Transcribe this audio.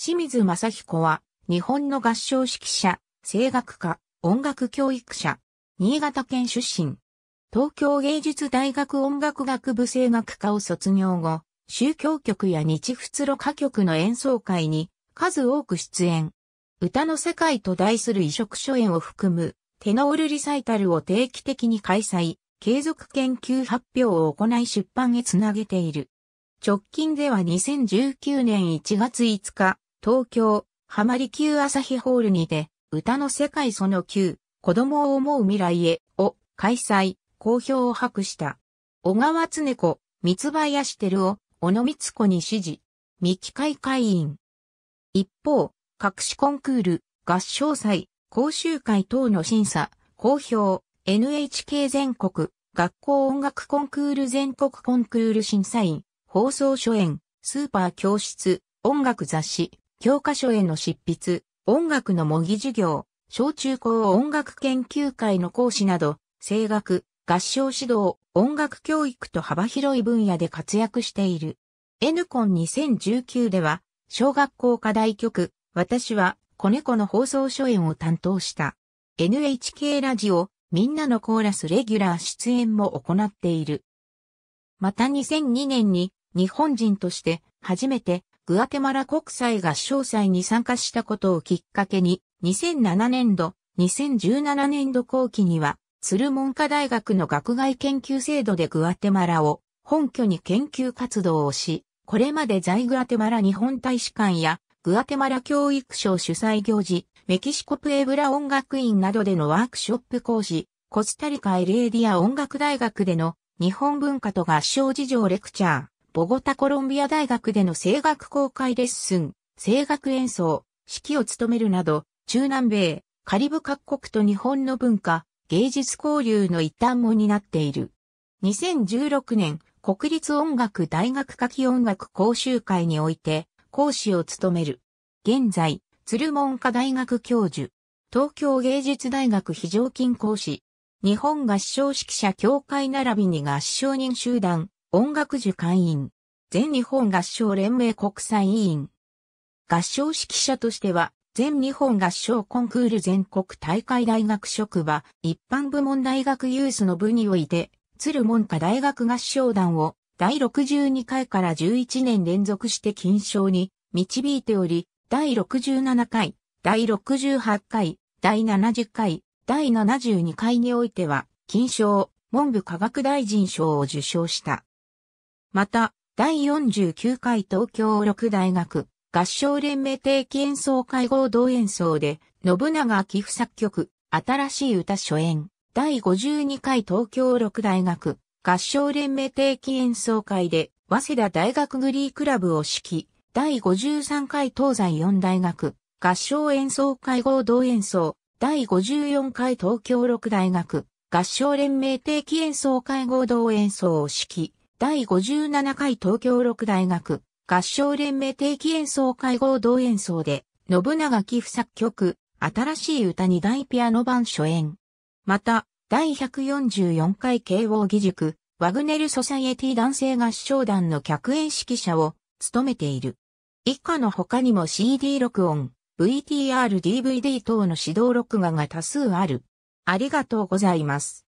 清水正彦は、日本の合唱指揮者、声楽家、音楽教育者、新潟県出身。東京芸術大学音楽学部声楽科を卒業後、宗教曲や日仏路歌曲の演奏会に数多く出演。歌の世界と題する移植書演を含むテノールリサイタルを定期的に開催、継続研究発表を行い出版へつなげている。直近では2019年1月5日、東京、浜離宮朝日ホールにて、歌の世界その9、子供を思う未来へ、を、開催、好評を博した。小川常子、三林照夫、小野光子に指示。未機会会員。一方、各種コンクール、合唱祭、講習会等の審査、公表、NHK 全国、学校音楽コンクール全国コンクール審査員、放送初演、スーパー教室、音楽雑誌、教科書への執筆、音楽の模擬授業、小中高音楽研究会の講師など、声楽、合唱指導、音楽教育と幅広い分野で活躍している。N コン2019では、小学校課題曲、私は子猫の放送初演を担当した。NHK ラジオ、みんなのコーラスレギュラー出演も行っている。また2002年に日本人として初めてグアテマラ国際合唱祭に参加したことをきっかけに、2007年度、2017年度後期には、鶴門文科大学の学外研究制度でグアテマラを本拠に研究活動をし、これまで在グアテマラ日本大使館やグアテマラ教育省主催行事、メキシコプエブラ音楽院などでのワークショップ講師、コスタリカエレーディア音楽大学での日本文化と合唱事情レクチャー、ボゴタコロンビア大学での声楽公開レッスン、声楽演奏、指揮を務めるなど、中南米、カリブ各国と日本の文化、芸術交流の一端も担っている。2016年、国立音楽大学夏季音楽講習会において、講師を務める。現在、鶴門科大学教授、東京芸術大学非常勤講師、日本合唱指揮者協会並びに合唱人集団、音楽受会員、全日本合唱連盟国際委員。合唱指揮者としては、全日本合唱コンクール全国大会大学職場、一般部門大学ユースの部において、鶴門下大学合唱団を第62回から11年連続して金賞に導いており、第67回、第68回、第70回、第72回においては、金賞、文部科学大臣賞を受賞した。また、第49回東京六大学合唱連盟定期演奏会合同演奏で、信長寄付作曲、新しい歌初演。第52回東京六大学合唱連盟定期演奏会で、早稲田大学グリークラブを指揮。第53回東西四大学合唱演奏会合同演奏。第54回東京六大学合唱連盟定期演奏会合同演奏を指揮。第57回東京六大学合唱連盟定期演奏会合同演奏で、信長寄付作曲、新しい歌に大ピアノ版初演。また、第144回慶応義塾、ワグネルソサイエティ男性合唱団の客演指揮者を務めている。以下の他にも CD 録音、VTR、DVD 等の指導録画が多数ある。ありがとうございます。